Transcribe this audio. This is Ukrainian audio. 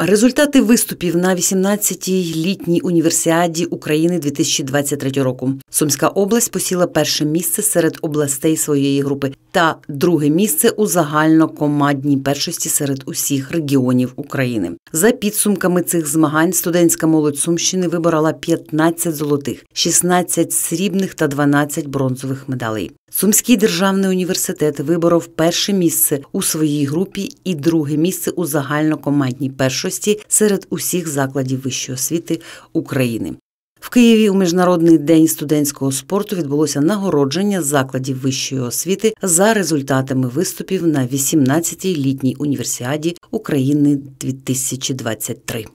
Результати виступів на 18-й літній універсіаді України 2023 року. Сумська область посіла перше місце серед областей своєї групи та друге місце у загальнокомандній першості серед усіх регіонів України. За підсумками цих змагань студентська молодь Сумщини виборола 15 золотих, 16 срібних та 12 бронзових медалей. Сумський державний університет виборов перше місце у своїй групі і друге місце у загальнокомандній першості серед усіх закладів вищої освіти України. В Києві у міжнародний день студентського спорту відбулося нагородження закладів вищої освіти за результатами виступів на 18-й літній універсіаді України 2023